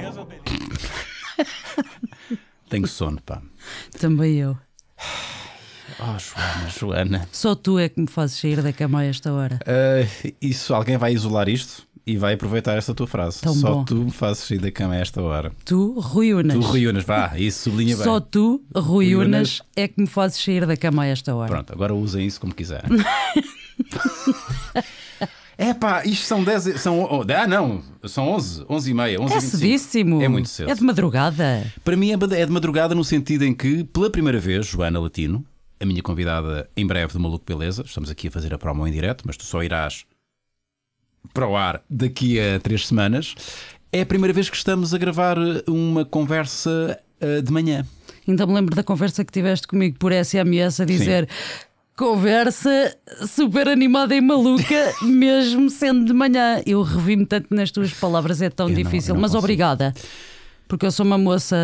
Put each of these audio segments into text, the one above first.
Beleza, Tenho sono, pá. Também eu. Oh, Joana, Joana. Só tu é que me fazes sair da cama a esta hora. Uh, isso, alguém vai isolar isto e vai aproveitar esta tua frase. Tão Só bom. tu me fazes sair da cama a esta hora. Tu, ruiunas. Tu, ruiunas, vá, isso sublinha bem. Só tu, ruiunas, é que me fazes sair da cama a esta hora. Pronto, agora usem isso como quiserem. É pá, isto são 10. São, oh, ah, não, são 11, 11 e meia. 11 é cedíssimo. É muito cedo. É de madrugada. Para mim é, é de madrugada no sentido em que, pela primeira vez, Joana Latino, a minha convidada em breve do Maluco Beleza, estamos aqui a fazer a promo em direto, mas tu só irás para o ar daqui a três semanas. É a primeira vez que estamos a gravar eh, uma conversa uh, de manhã. Ainda me lembro da conversa que tiveste comigo por SMS a dizer: Sim conversa super animada e maluca, mesmo sendo de manhã. Eu revi-me tanto nas tuas palavras, é tão eu difícil, não, não mas consigo. obrigada. Porque eu sou uma moça,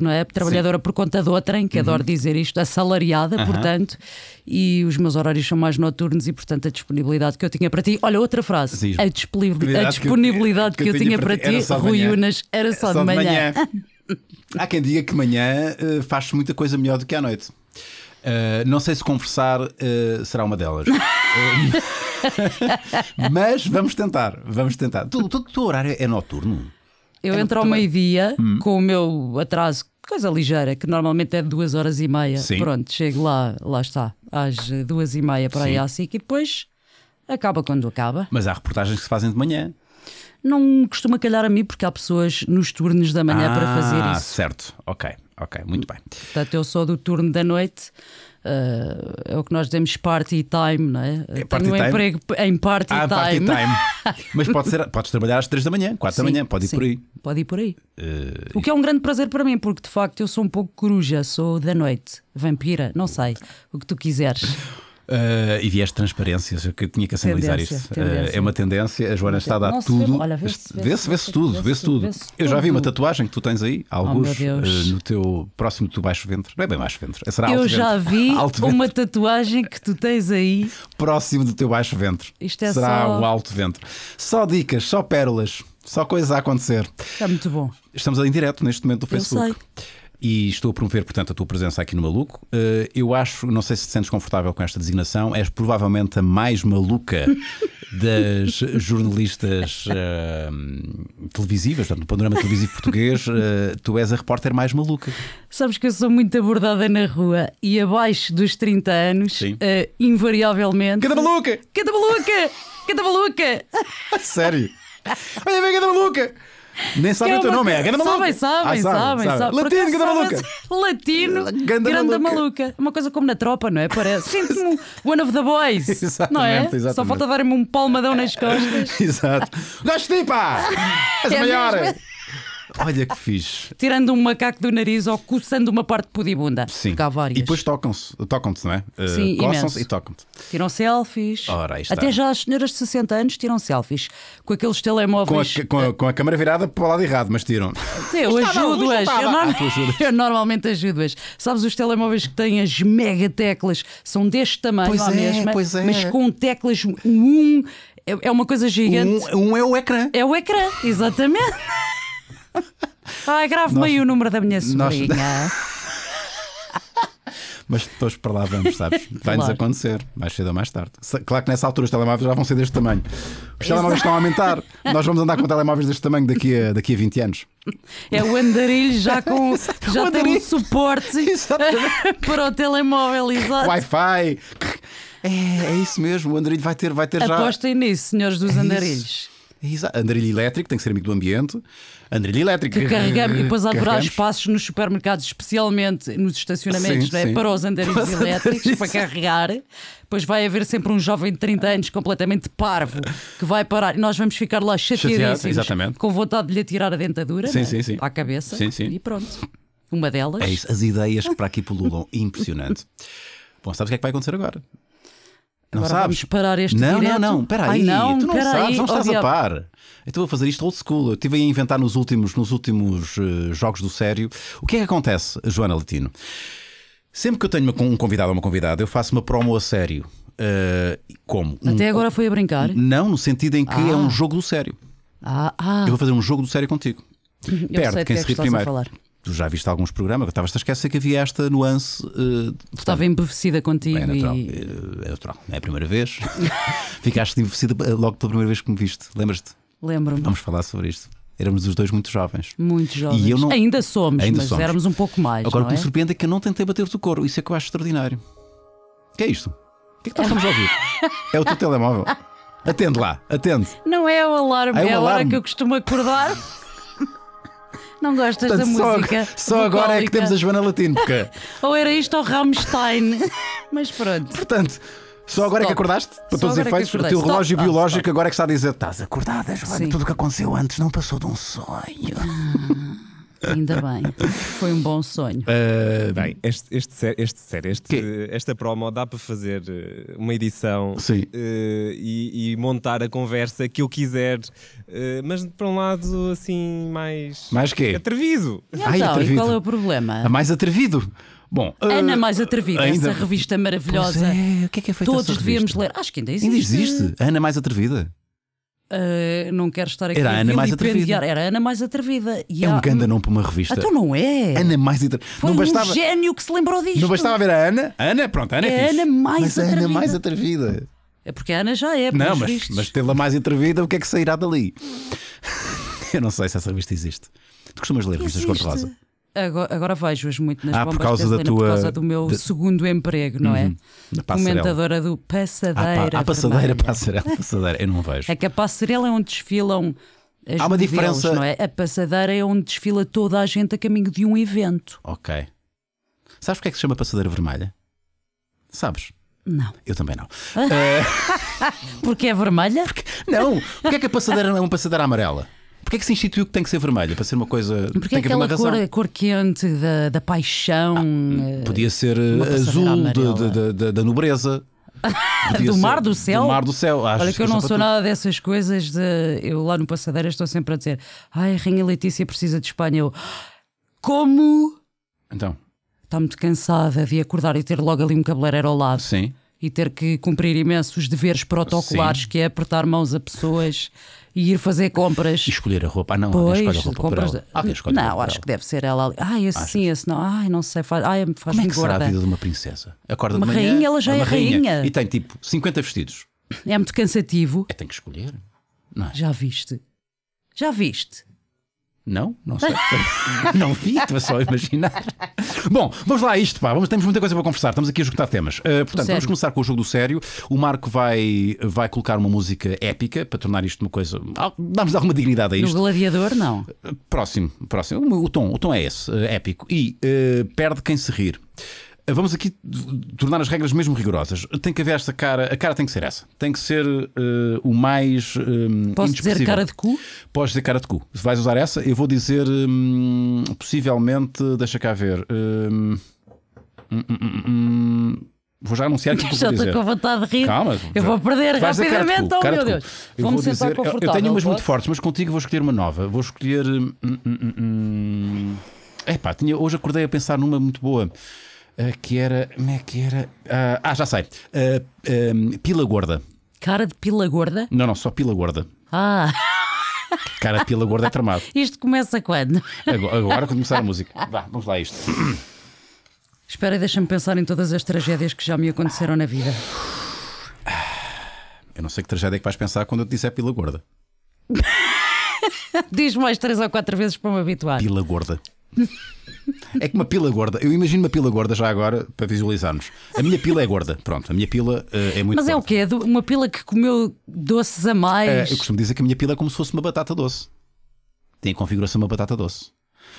não é? Trabalhadora Sim. por conta de outrem, que uhum. adoro dizer isto, assalariada, uhum. portanto, e os meus horários são mais noturnos e, portanto, a disponibilidade que eu tinha para ti. Olha, outra frase: Sim, a, disponibilidade a disponibilidade que eu, que eu, que eu tinha para, para ti, Rui Unas, era só, de manhã. de manhã. Há quem diga que manhã uh, faz muita coisa melhor do que à noite. Eh, não sei se conversar uh, será uma delas. Eh, mas vamos tentar, vamos tentar. Tu, tu, teu horário é noturno? Eu é entro ao meio-dia hum. com o meu atraso, coisa ligeira, que normalmente é de duas horas e meia. Sim. Pronto, chego lá, lá está, às duas e meia para aí assim e depois acaba quando acaba. Mas há reportagens que se fazem de manhã. Não costuma calhar a mim, porque há pessoas nos turnos da manhã ah, para fazer ah, isso. Ah, certo, ok ok, muito bem. Portanto, eu sou do turno da noite. Uh, é o que nós dizemos party time, não é? é Tenho um time? emprego em party ah, time. Party time. Mas pode ser, podes trabalhar às 3 da manhã, 4 sim, da manhã, pode ir sim, por aí. Pode ir por aí. Uh, o que é um grande prazer para mim, porque de facto eu sou um pouco coruja, sou da noite, vampira, não sei, o que tu quiseres. Uh, e viés de transparências, eu tinha que sinalizar isto. Uh, é uma tendência, a Joana está a dar tudo. Vê-se, vê-se tudo, vê-se tudo. Eu já vi uma tatuagem que tu tens aí, oh, alguns, oh, no teu próximo do baixo ventre. Não é bem baixo ventre, será Eu já vi uma tatuagem que tu tens aí. Próximo do teu baixo ventre. Isto é será só... o alto ventre. Só dicas, só pérolas, só coisas a acontecer. Está muito bom. Estamos em direto neste momento do Facebook. Eu sei e estou a promover, portanto, a tua presença aqui no Maluco. Eh, eu acho, não sei se te sentes confortável com esta designação, és provavelmente a mais maluca das jornalistas uh, televisivas, portanto, no panorama televisivo português, uh, tu és a repórter mais maluca. Sabes que eu sou muito abordada na rua e abaixo dos 30 anos, uh, invariavelmente. Cada maluca! Cada maluca! Cada maluca! Sério? Olha bem, cada maluca! Nem é sabe o teu nome, é a grande maluca. Ah, sabem, sabem, sabem, sabem. Latino, é grande maluca. Latino, grande maluca. Uma coisa como na tropa, não é? Parece. Sinto-me one of the boys. Exatamente, não é? Exatamente. Só falta dar-me um palmadão nas costas. Exato. gosto pá! És é maior! Olha que fixe. Tirando um macaco do nariz ou coçando uma parte de pudibunda. Sim. E depois tocam-se, tocam-te, não é? Eh, Sim, uh, Coçam-se e tocam-te. Tiram selfies. Ora, Até já as senhoras de 60 anos tiram selfies com aqueles telemóveis. Com a, com a, com a câmera virada para o lado errado, mas tiram. Eu tá ajudo-as. Tá eu, norma... ah, eu, normalmente ajudo-as. Sabes, os telemóveis que têm as mega teclas são deste tamanho pois à é, mesma, pois é. mas com teclas um. É, é uma coisa gigante. Um, um é o ecrã. É o ecrã, exatamente. Ai, grave-me aí o número da minha sobrinha. Mas depois para lá vamos, sabes? Vai-nos claro. acontecer, mais cedo ou mais tarde. Claro que nessa altura os telemóveis já vão ser deste tamanho. Os telemóveis estão a aumentar. Nós vamos andar com telemóveis deste tamanho daqui a, daqui a 20 anos. É o andarilho já com já o tem um suporte para o telemóvel, exato. Wi-Fi. É, é, isso mesmo, o andarilho vai ter, vai ter já. Apostem nisso, senhores dos é andarilhos. Isso. Andarilho elétrico, tem que ser amigo do ambiente. Andarilho elétrico. Que carregamos e depois há carregamos. espaços nos supermercados, especialmente nos estacionamentos, sim, não é? Sim. para os andarilhos elétricos, para carregar. Pois vai haver sempre um jovem de 30 anos completamente parvo que vai parar e nós vamos ficar lá chateadíssimos, Chateado, exatamente. com vontade de lhe tirar a dentadura sim, né? sim, à cabeça e pronto. Uma delas. É isso, as ideias que para aqui pululam, impressionante. Bom, sabes o que é que vai acontecer agora? Não Agora sabes? parar este Não, direto? não, não, peraí. não, tu não peraí, sabes, não estás óbvio. a par. Eu estou a fazer isto old school. Eu estive a inventar nos últimos, nos últimos uh, jogos do sério. O que é que acontece, Joana Latino? Sempre que eu tenho um convidado ou uma convidada, eu faço uma promo a sério. Uh, como? Um, Até agora foi a brincar? Não, no sentido em que é ah. é um jogo do sério. Ah, ah. Eu vou fazer um jogo do sério contigo. Eu Perde quem que é se rir primeiro tu já viste alguns programas, eu estava a esquecer que havia esta nuance. Uh, estava embevecida contigo. É natural, e... Eh, é natural. É a primeira vez. Ficaste embevecida eh, logo pela primeira vez que me viste. Lembras-te? Lembro-me. Vamos falar sobre isto. Éramos os dois muito jovens. Muito jovens. Não... Ainda somos, Ainda mas somos. éramos um pouco mais. Agora, o que me é? surpreende é que eu não tentei bater-te o couro. Isso é que eu acho extraordinário. O que é isto? O que é que nós estamos a ouvir? é o teu telemóvel. Atende lá, atende. Não é o alarme, é, o é a alarme. hora que eu costumo acordar. Não gostas Portanto, da só, música? Só agora é que temos a Joana latina. ou era isto ou Rammstein. Mas pronto. Portanto. Só agora Stop. é que acordaste? Para só todos os é efeitos, o teu relógio Stop. biológico agora é que está a dizer: estás acordada, Joana? Sim. Tudo o que aconteceu antes não passou de um sonho. Ainda bem. Foi um bom sonho. Uh, bem, este, este, este, este esta promo dá para fazer eh, uma edição uh, e, e, montar a conversa que eu quiser, uh, mas para um lado assim mais. Mais quê? Atrevido. E então, Ai, atrevido. E qual é o problema? A mais atrevido. Bom, Ana ah, Mais Atrevida, ainda... essa revista maravilhosa. Pois é, o que é que é feito Todos devíamos ler. Acho que ainda existe. Ainda existe. Ana Mais Atrevida. Uh, não quero estar aqui era a Ana mais atrevida. Era a Ana mais atrevida. E é há... um ganda não para uma revista. Então não é. Ana mais atrevida. Foi não bastava... um gênio que se lembrou disto. Não bastava ver a Ana. A Ana, pronto, a Ana é, é Ana mais mas é atrevida. Ana mais atrevida. É porque a Ana já é. Não, mas, mas tê-la mais atrevida, o que é que sairá dali? Eu não sei se essa revista existe. Tu costumas ler revistas cor-de-rosa? agora, agora vejo-as muito nas ah, bombas por causa de gasolina, da tua... por causa do meu de... segundo emprego, não é? uhum. é? Comentadora do ah, Passadeira. Ah, a passadeira, passarela, passadeira, eu não vejo. É que a Passarela é onde desfilam as Há uma modelos, diferença. Não é? A passadeira é onde desfila toda a gente a caminho de um evento. Ok. Sabes porque é que se chama passadeira vermelha? Sabes? Não. Eu também não. Porque é vermelha? Porque... não. Porque é que a passadeira não é uma passadeira amarela? Porquê é que se instituiu que tem que ser vermelha? Para ser uma coisa. Porque tem é que haver cor, cor quente da, da paixão. Ah, eh, podia ser eh, azul da, da, é? da nobreza. do mar do céu? Do mar do céu, acho. Olha que, que eu não sou nada dessas coisas. De, eu lá no Passadeira estou sempre a dizer: Ai, a Rainha Letícia precisa de Espanha. Eu, como? Então. Está muito cansada de acordar e ter logo ali um cabeleireiro ao lado. Sim e ter que cumprir imensos deveres protocolares, Sim. que é apertar mãos a pessoas e ir fazer compras. E escolher a roupa. Ah, não, pois, escolhe a roupa compras... não, roupa acho que deve ser ela ali. Ah, esse sim, esse não. Ai, não sei. Faz... Ai, faz Como é que gorda. será a vida de uma princesa? Acorda uma de manhã, rainha, ela já é, é rainha. rainha. E tem tipo 50 vestidos. É muito cansativo. É, tem que escolher. É? Já viste. Já viste. Não, não sei. não vi, estou só a imaginar. Bom, vamos lá a isto, pá. Vamos, temos muita coisa para conversar. Estamos aqui a juntar temas. Uh, portanto, vamos começar com o jogo do sério. O Marco vai, vai colocar uma música épica para tornar isto uma coisa. Damos alguma dignidade a isto. No Gladiador, não. Eh, próximo, próximo. O, tom, o tom é esse, eh, épico. E uh, perde quem se rir. Vamos aqui tornar as regras mesmo rigorosas. Tem que haver esta cara, a cara tem que ser essa. Tem que ser uh, o mais. Um, eh, Posso dizer cara de cu? Podes dizer cara de cu. Se vais usar essa, eu vou dizer um, possivelmente, deixa cá ver. Um, hum, hum, hum, Vou já anunciar que vou dizer. com vontade de rir. Calma, eu vou perder rapidamente. Oh meu Deus. Eu, vou dizer, eu tenho umas muito fortes, mas contigo vou escolher uma nova. Vou escolher. Hum, hum, hum, Epá, tinha, hoje acordei a pensar numa muito boa. Eh, que era. Como é que era? ah, ah já sei. Uh, pila gorda. Cara de pila gorda? Não, não, só pila gorda. Ah! Cara de pila gorda é tramado. Isto começa quando? Agora, agora quando começar a música. Vá, vamos lá a isto. Espera e deixa-me pensar em todas as tragédias que já me aconteceram na vida. Eu não sei que tragédia é que vais pensar quando eu te disser pila gorda. Diz mais três ou quatro vezes para me habituar. Pila gorda. É que uma pila gorda, eu imagino uma pila gorda já agora para visualizarmos. A minha pila é gorda, pronto, a minha pila uh, é muito Mas gorda. é o quê? É uma pila que comeu doces a eh, mais? Uh, eu costumo dizer que a minha pila é como se fosse uma batata doce. Tem a configuração de uma batata doce.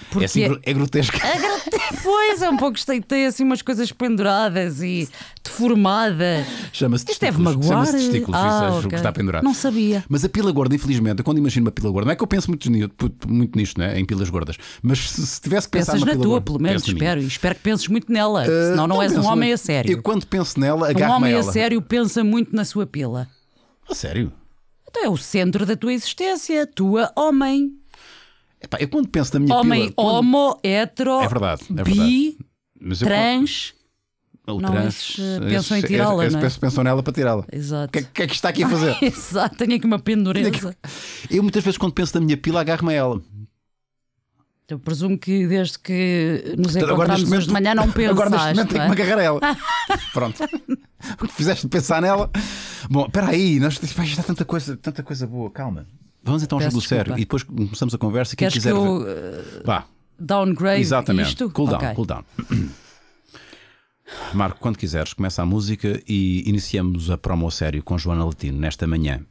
Porque é, assim, é grotesco. É grotesco. pois, é um pouco tem, tem assim umas coisas penduradas e deformadas. Chama-se Isto deve Chama-se testículos, ah, isso, é okay. que está pendurado. Não sabia. Mas a pila gorda, infelizmente, quando imagino uma pila gorda, não é que eu penso muito, muito nisto, né? em pilas gordas, mas se, se tivesse que pensar Pensas na, tua, gorda, pelo menos, espero, e espero que penses muito nela, uh, senão não, não és um homem muito. a sério. Eu quando penso nela, agarro Um homem a, a sério pensa muito na sua pila. A sério? Então é o centro da tua existência, tua homem. Epá, eu quando penso na minha Homem, pila. Quando... homo, hetero, é verdade, é verdade. bi, Mas eu trans. Ou não, trans. Esses, eh, pensam em tirá-la. Esses, esses é? pensam nela para tirá-la. Exato. O que, é que, é que está aqui a fazer? Exato, tenho aqui uma pendureza. Eu muitas vezes quando penso na minha pila agarro-me a ela. Eu presumo que desde que nos então, encontramos hoje de manhã não penso Agora neste momento é? tenho que me agarrar a ela. Pronto. O que fizeste pensar nela? Bom, espera aí, nós, vai, já tanta coisa, tanta coisa boa, calma. Vamos então ao jogo desculpa. sério e depois começamos a conversa. Quem Queres quiser. Que eu, eh, Vá. Downgrade. Exatamente. Isto? Cool down, okay. cool down. Marco, quando quiseres, começa a música e iniciamos a promo sério com Joana Latino nesta manhã.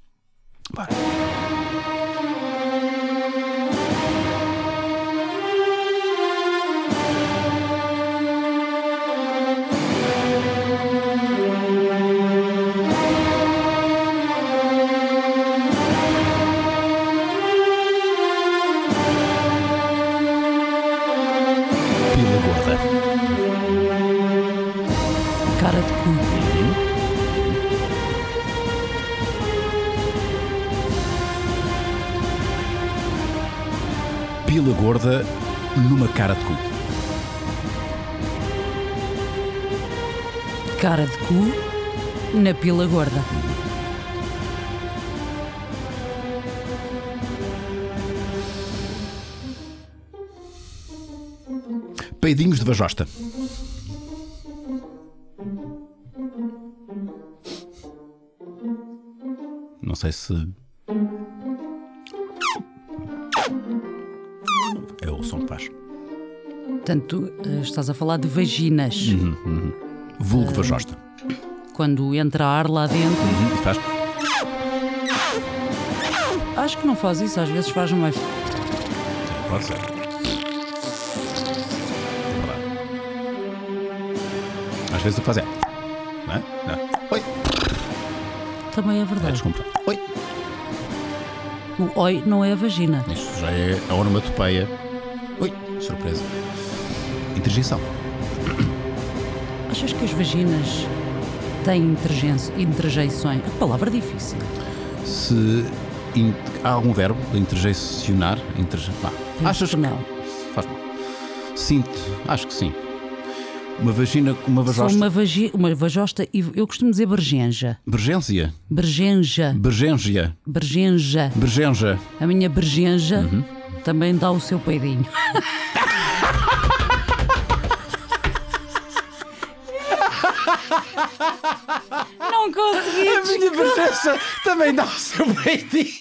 Bora. cara de cu. Cara de cu na pila gorda. Peidinhos de vajosta. Não sei se Portanto, eh, estás a falar de vaginas. Uhum, uhum. Vulgo eh, vajosta. Quando entra ar lá dentro. Uhum, faz. Acho que não faz isso, às vezes faz mais. Pode ser. Às vezes o que faz é. Não é? Não. Oi! Também é verdade. É, Oi! O oi não é a vagina. Isto já é a onomatopeia. Oi! Surpresa interjeição. Achas que as vaginas têm interjeições? A palavra é difícil. Se in, há algum verbo, interjeicionar, interje, achas que não? Faz mal. Sinto, acho que sim. Uma vagina, uma vajosta. Uma, vagi, uma vajosta e eu costumo dizer bergenja. bergenzia. Bergenja. Bergenja. Bergenja. Bergenja. A minha bergenja uhum. também dá o seu peidinho. Não consegui. A minha presença também dá o seu beidinho.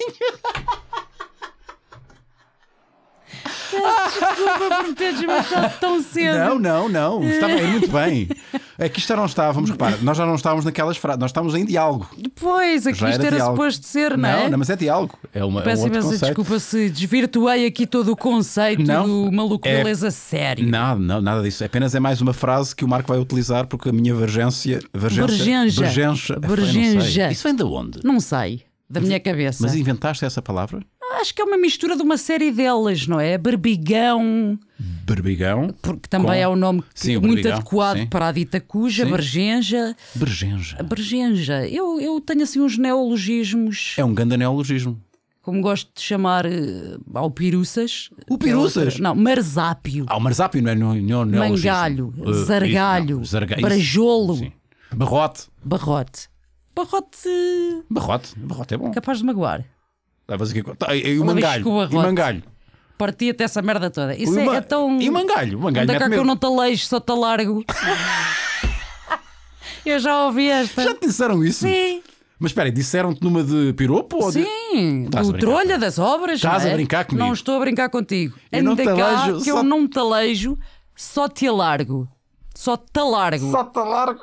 Desculpa por teres matado tão cedo. Não, não, não. Está aí muito bem. Aqui é isto já não estávamos, repara, nós já não estávamos naquelas frases, nós estávamos em diálogo. Depois, aqui já isto era, era suposto ser, não é? Não, não, mas é diálogo. É uma, Peço é um imensa conceito. desculpa se desvirtuei aqui todo o conceito não, do maluco é, beleza sério. Nada, não, nada disso. Apenas é mais uma frase que o Marco vai utilizar porque a minha vergência. Vergência. Vergência. Vergência. Isso vem de onde? Não sei. Da minha cabeça. Mas inventaste essa palavra? Acho que é uma mistura de uma série delas, não é? Berbigão. Berbigão. Porque também com... é um nome sim, muito Berbigão, adequado sim. para a dita cuja, Bergenja. Bergenja. Bergenja. Eu, eu tenho assim uns neologismos. É um grande neologismo. Como gosto de chamar eh, ao Piruças. O Piruças? não, Marzápio. Ah, o Marzápio não é neologismo. Mangalho, eh, Zargalho, isso, Zarga, Brajolo. Sim. Barrote. Barrote. Barrote. Barrote. Barrote é bom. Capaz de magoar. Levas aqui. Tá, e, e o mangalho. E mangalho partia-te essa merda toda. Isso é, é tão. E o mangalho? O mangalho Anda é que eu não te aleijo, só te largo. eu já ouvi esta. Já te disseram isso? Sim. Mas espera, disseram-te numa de piropo? Ou de... Sim, o do trolha das obras. Estás é? a brincar comigo? Não estou a brincar contigo. Eu Ainda não te que só... eu não te aleijo, só te alargo. Só te alargo. Só te alargo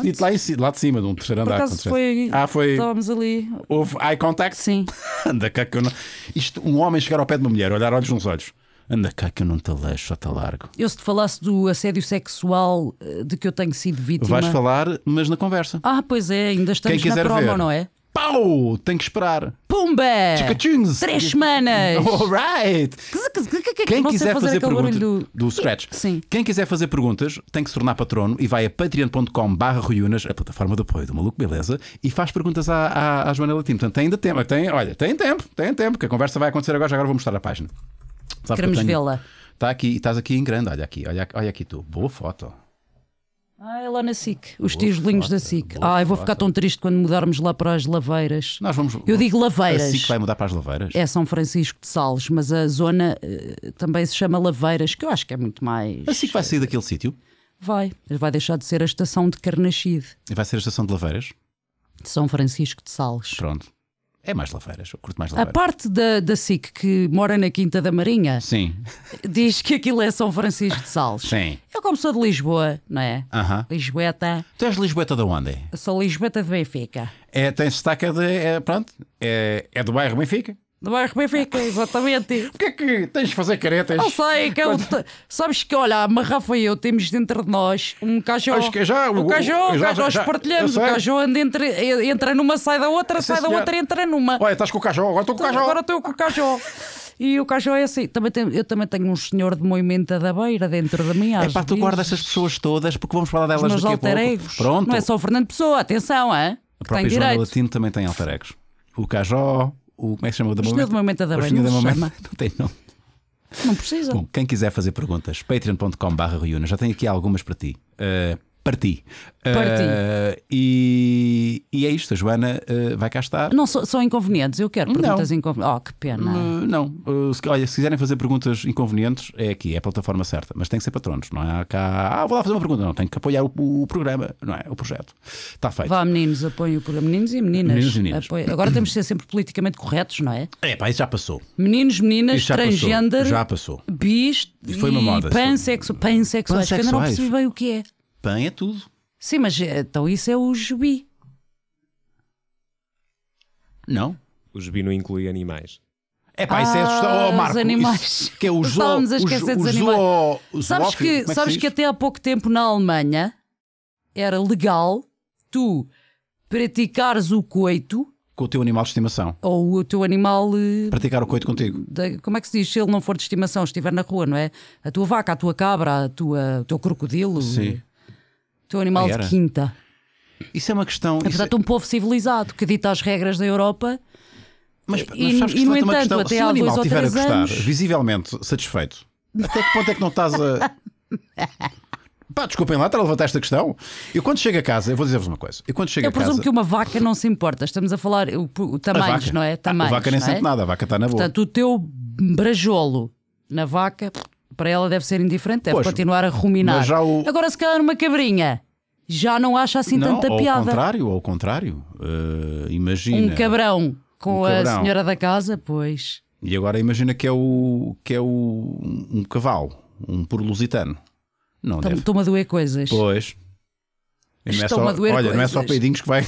dito lá, em, lá de cima, de um terceiro andar. Por acaso foi, ah, foi. Estávamos ali. Houve eye contact? Sim. Anda cá que eu não. Isto, um homem chegar ao pé de uma mulher, olhar olhos nos olhos. Anda cá que eu não te deixo, só te tá largo. Eu se te falasse do assédio sexual eh, de que eu tenho sido vítima. Vais falar, mas na conversa. Ah, pois é, ainda estamos Quem quiser na promo, ver, não é? Pau! Tem que esperar. Pumba! Chicachuns! Três semanas! Alright! É quem quiser fazer, fazer perguntas do... do... Scratch, Sim. quem quiser fazer perguntas tem que se tornar patrono e vai a patreon.com barra Ruiunas, a plataforma de apoio do Maluco Beleza, e faz perguntas à, à, à Joana Portanto, tem ainda tempo. Tem, olha, tem tempo, tem tempo, que a conversa vai acontecer agora, já agora vou mostrar a página. Sabe Queremos que vê-la. Está aqui, estás aqui em grande, olha aqui, olha, olha aqui tu. Boa foto. Ah, é lá na SIC, os tijolinhos da SIC. Ah, eu vou ficar tão triste quando mudarmos lá para as Laveiras. Nós vamos. Eu digo Laveiras. A SIC vai mudar para as Laveiras? É São Francisco de Sales, mas a zona eh, também se chama Laveiras, que eu acho que é muito mais. A SIC vai sair daquele sítio? Vai, vai deixar de ser a estação de Carnachide. E vai ser a estação de Laveiras? de São Francisco de Sales. Pronto. É mais Lafeiras, eu curto mais Lafeiras. A parte da, da SIC que mora na Quinta da Marinha Sim. diz que aquilo é São Francisco de Sales. Sim. Eu, como sou de Lisboa, não é? Aham. Lisboeta, Tu és Lisboeta de onde? eu sou Lisboeta de Benfica. É, tem sotaque é de. É, pronto, é, é do bairro Benfica. Do bairro Benfica, exatamente. Porquê é que tens de fazer caretas? Não sei, que é o... sabes que olha, a Marrafa e eu temos dentro de nós um cajó. Acho que é já, o cajó, cajó, nós partilhamos. o cajó anda entre, entra numa, sai da outra, sai da outra, entra numa. Olha, estás com o cajó, agora estou com o então, cajó. Agora estou com o cajó. E o cajó é assim. Também eu também tenho um senhor de moimenta da beira dentro de mim. É pá, tu guardas essas pessoas todas porque vamos falar delas Os daqui a pouco. Pronto. Não é só o Fernando Pessoa, atenção, é? A própria Joana Latino também tem alter egos. O cajó o, como é que se chama? O da mamãe? da mamãe tá da não, não tem nome. Não precisa. Bom, quem quiser fazer perguntas, patreon.com.br Já tenho aqui algumas para ti. Uh, Parti. Parti. Uh, e, e, é isto, a Joana uh, vai cá estar. Não são inconvenientes, eu quero perguntas inconvenientes. Oh, que pena. Uh, não, eh, se, olha, se quiserem fazer perguntas inconvenientes, é aqui, é a plataforma certa, mas tem que ser patronos, não é? Cá, ah, vou lá fazer uma pergunta, não, tem que apoiar o, o, programa, não é? O projeto. Está feito. Vá, meninos, apoiem o programa. Meninos e meninas. Meninos e meninas. Apoio. Agora temos de ser sempre politicamente corretos, não é? É, pá, isso já passou. Meninos, meninas, já transgender. Passou. Já passou. Bis, e foi uma moda. Pansexuais, pansexuais, pansexuais. que eu ainda não percebi bem o que é pan é tudo. Sim, mas eh, então isso é o jubi. Não. O jubi não inclui animais. É pá, isso é ah, assustador. Oh, Marco, os animais. Isso, que é o zoo, a esquecer os, dos animais. Zoo, sabes que, é sabes que, que até há pouco tempo na Alemanha era legal tu praticares o coito com o teu animal de estimação. Ou o teu animal. Eh, Praticar o coito contigo. De, como é que se diz? Se ele não for de estimação, estiver na rua, não é? A tua vaca, a tua cabra, a tua, o teu crocodilo. Sim. Eh, um animal ah, de quinta. Isso é uma questão. É, portanto, é... um povo civilizado que dita as regras da Europa. Mas, mas sabes que e, no entanto, Até Se o animal estiver a gostar, anos... visivelmente satisfeito, até que ponto é que não estás a. Pá, desculpem lá, estar a levantar esta questão. Eu quando chego a casa, eu vou dizer-vos uma coisa. Eu quando chego eu a casa. presumo que uma vaca não se importa. Estamos a falar o, o tamanhos, não é? Tamanhos, a vaca nem é? sente nada, a vaca está na boca. Portanto, o teu brajolo na vaca para ela deve ser indiferente, deve pois, continuar a ruminar. O... Agora, se calhar uma cabrinha já não acha assim não, tanta ao piada. Ao contrário, ao contrário. Uh, imagina. Um cabrão com um cabrão. a senhora da casa, pois. E agora imagina que é o que é o, um cavalo, um puro lusitano. Não Toma, deve. a doer coisas. Pois. É não é só, olha, coisas. não é só peidinhos que vai.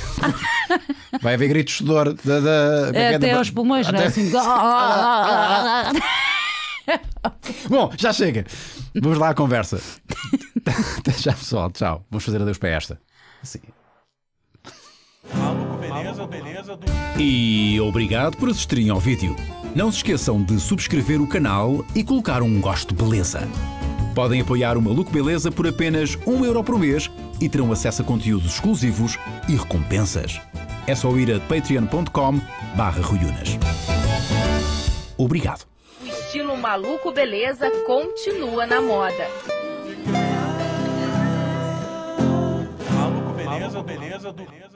vai haver gritos de dor. É, é, até aos pulmões, até... não é? Assim, ah, ah, ah, Bom, já chega. Vamos lá à conversa. já pessoal, tchau. Vamos fazer adeus para esta. Sim. Maluco, beleza, beleza. E obrigado por assistirem ao vídeo. Não se esqueçam de subscrever o canal e colocar um gosto beleza. Podem apoiar o Maluco Beleza por apenas 1 euro por mês e terão acesso a conteúdos exclusivos e recompensas. É só ir a patreon.com barra Obrigado. Maluco Beleza continua na moda. Maluco Beleza, beleza, beleza.